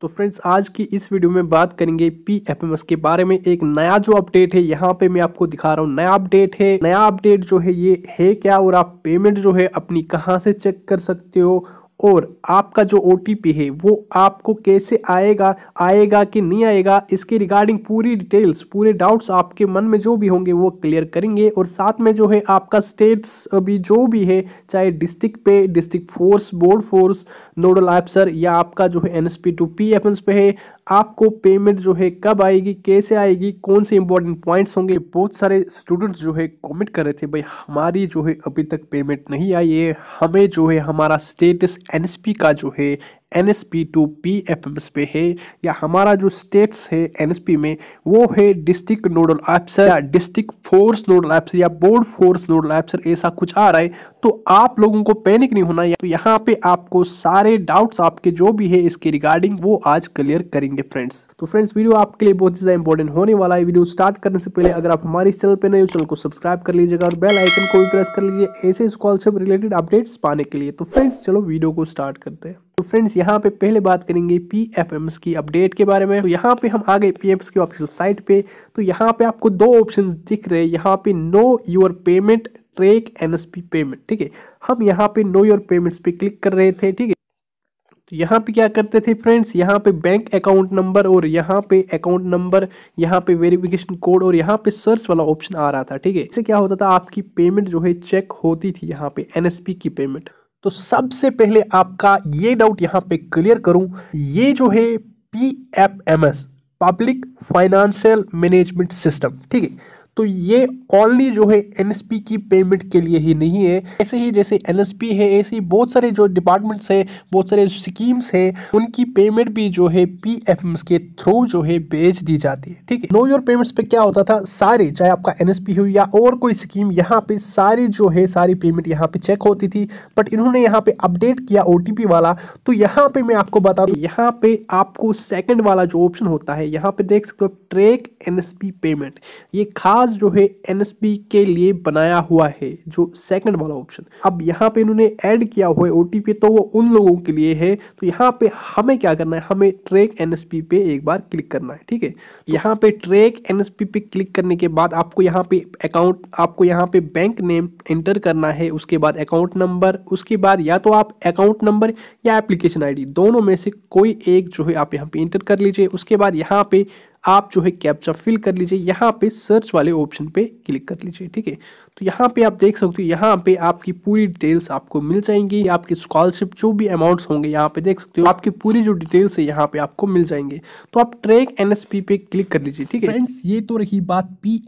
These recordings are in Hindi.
तो फ्रेंड्स आज की इस वीडियो में बात करेंगे पी एफ एम एस के बारे में एक नया जो अपडेट है यहाँ पे मैं आपको दिखा रहा हूँ नया अपडेट है नया अपडेट जो है ये है क्या और आप पेमेंट जो है अपनी कहाँ से चेक कर सकते हो और आपका जो ओ है वो आपको कैसे आएगा आएगा कि नहीं आएगा इसके रिगार्डिंग पूरी डिटेल्स पूरे डाउट्स आपके मन में जो भी होंगे वो क्लियर करेंगे और साथ में जो है आपका स्टेट्स अभी जो भी है चाहे डिस्ट्रिक्ट पे district force board force nodal officer या आपका जो है N S P to P F S पे है आपको पेमेंट जो है कब आएगी कैसे आएगी कौन से इंपॉर्टेंट पॉइंट्स होंगे बहुत सारे स्टूडेंट्स जो है कमेंट कर रहे थे भाई हमारी जो है अभी तक पेमेंट नहीं आई है हमें जो है हमारा स्टेटस एन एस पी का जो है N S P to P F S पे है या हमारा जो स्टेट्स है एन एस पी में वो है डिस्ट्रिक्ट नोडल ऑफिसर या डिस्ट्रिक्ट फोर्स नोडल ऑफिसर या बोर्ड फोर्स नोडल ऑफिसर ऐसा कुछ आ रहा है तो आप लोगों को पैनिक नहीं होना तो यहाँ पे आपको सारे डाउट्स आपके जो भी है इसके रिगार्डिंग वो आज क्लियर करेंगे फ्रेंड्स तो फ्रेंड्स वीडियो आपके लिए बहुत ज़्यादा इंपॉर्टेंट होने वाला है वीडियो स्टार्ट करने से पहले अगर आप हमारे चैनल पर नए हो चैनल को सब्सक्राइब कर लीजिएगा और बेल आइकन को भी प्रेस कर लीजिए ऐसे स्कॉलरशिप रिलेटेड अपडेट्स पाने के लिए तो फ्रेंड्स चलो वीडियो को स्टार्ट करते हैं तो फ्रेंड्स यहाँ पे पहले बात करेंगे पी एफ एम एस की अपडेट के बारे में तो यहाँ पे हम आ गए पी एफ एस की ऑफिशियल साइट पे तो यहाँ पे आपको दो ऑप्शंस दिख रहे हैं यहाँ पे know your payment S NSP payment ठीक है हम यहाँ पे नो योर पेमेंट्स पे क्लिक कर रहे थे ठीक है तो यहाँ पे क्या करते थे फ्रेंड्स यहाँ पे बैंक अकाउंट नंबर और यहाँ पे अकाउंट नंबर यहाँ पे वेरिफिकेशन कोड और यहाँ पे सर्च वाला ऑप्शन आ रहा था ठीक है इससे क्या होता था आपकी पेमेंट जो है चेक होती थी यहाँ पे एनएसपी की पेमेंट तो सबसे पहले आपका ये डाउट यहाँ पे क्लियर करूँ ये जो है P F M S public financial management system ठीक है तो ये ओनली जो है एनएसपी की पेमेंट के लिए ही नहीं है ऐसे ही जैसे एनएसपी है ऐसे ही बहुत सारे जो डिपार्टमेंट्स हैं बहुत सारे स्कीम्स हैं उनकी पेमेंट भी जो है पी के थ्रू जो है भेज दी जाती है ठीक है नो योर पेमेंट्स पे क्या होता था सारे चाहे आपका एनएसपी हो या और कोई स्कीम यहाँ पे सारी जो है सारी पेमेंट यहाँ पे चेक होती थी बट इन्होंने यहाँ पे अपडेट किया ओ वाला तो यहाँ पे मैं आपको बता दूँ यहाँ पे आपको सेकेंड वाला जो ऑप्शन होता है यहाँ पे देख सकते हो ट्रेक एनएसपी पेमेंट ये खास पास जो है एनएसपी के लिए बनाया हुआ है जो सेकंड वाला ऑप्शन अब यहाँ पे इन्होंने ऐड किया हुआ है ओटीपी तो वो उन लोगों के लिए है तो यहाँ पे हमें क्या करना है हमें ट्रैक एनएसपी पे एक बार क्लिक करना है ठीक है तो यहाँ पे ट्रैक एनएसपी पे क्लिक करने के बाद आपको यहाँ पे अकाउंट आपको यहाँ पे बैंक नेम एंटर करना है उसके बाद अकाउंट नंबर उसके बाद या तो आप अकाउंट नंबर या एप्लीकेशन आई दोनों में से कोई एक जो है आप यहाँ पे इंटर कर लीजिए उसके बाद यहाँ पे आप जो है कैप्चा फिल कर लीजिए यहाँ पे सर्च वाले ऑप्शन पे क्लिक कर लीजिए ठीक है तो यहाँ पे आप देख सकते हो यहाँ पे आपकी पूरी डिटेल्स आपको मिल जाएंगी आपकी स्कॉलरशिप जो भी अमाउंट्स होंगे यहाँ पे देख सकते हो आपकी पूरी जो डिटेल्स है यहाँ पे आपको मिल जाएंगे तो आप ट्रैक एन पे क्लिक कर लीजिए ठीक है फ्रेंड्स ये तो रही बात पी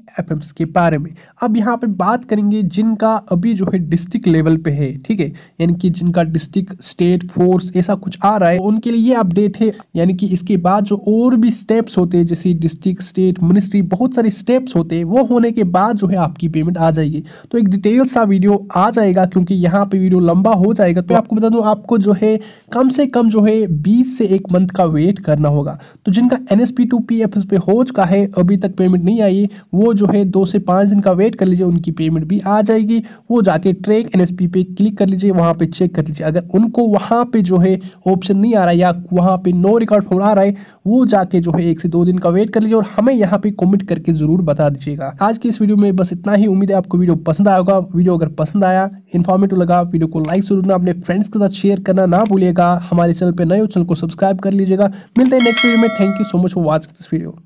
के बारे में अब यहाँ पे बात करेंगे जिनका अभी जो है डिस्ट्रिक्ट लेवल पे है ठीक है यानी कि जिनका डिस्ट्रिक्ट स्टेट फोर्स ऐसा कुछ आ रहा है उनके लिए ये अपडेट है यानी कि इसके बाद जो और भी स्टेप्स होते हैं जैसे डिस्ट्रिक्ट स्टेट मिनिस्ट्री बहुत सारे स्टेप्स होते हैं वो होने के बाद जो है आपकी पेमेंट आ जाएगी जाएगी तो एक डिटेल सा वीडियो आ जाएगा क्योंकि यहाँ पे वीडियो लंबा हो जाएगा तो आपको बता दूँ आपको जो है कम से कम जो है बीस से एक मंथ का वेट करना होगा तो जिनका एन एस पी पे हो चुका है अभी तक पेमेंट नहीं आई वो जो है दो से पाँच दिन का वेट कर लीजिए उनकी पेमेंट भी आ जाएगी वो जाके ट्रैक एन एस पी पे क्लिक कर लीजिए वहाँ पर चेक कर लीजिए अगर उनको वहाँ पर जो है ऑप्शन नहीं आ रहा या वहाँ पर नो रिकॉर्ड फोन आ रहा है वो जाके जो है एक से दो दिन का वेट कर लीजिए और हमें यहाँ पे कमेंट करके ज़रूर बता दीजिएगा आज की इस वीडियो में बस इतना ही उम्मीद है आपको वीडियो वीडियो पसंद आया होगा वीडियो अगर पसंद आया इन्फॉर्मेटिव लगा वीडियो को लाइक जरूर अपने फ्रेंड्स के साथ शेयर करना ना भूलिएगा हमारे चैनल पर नए हो चैनल को सब्सक्राइब कर लीजिएगा मिलते हैं नेक्स्ट वीडियो में thank you so much for watching this video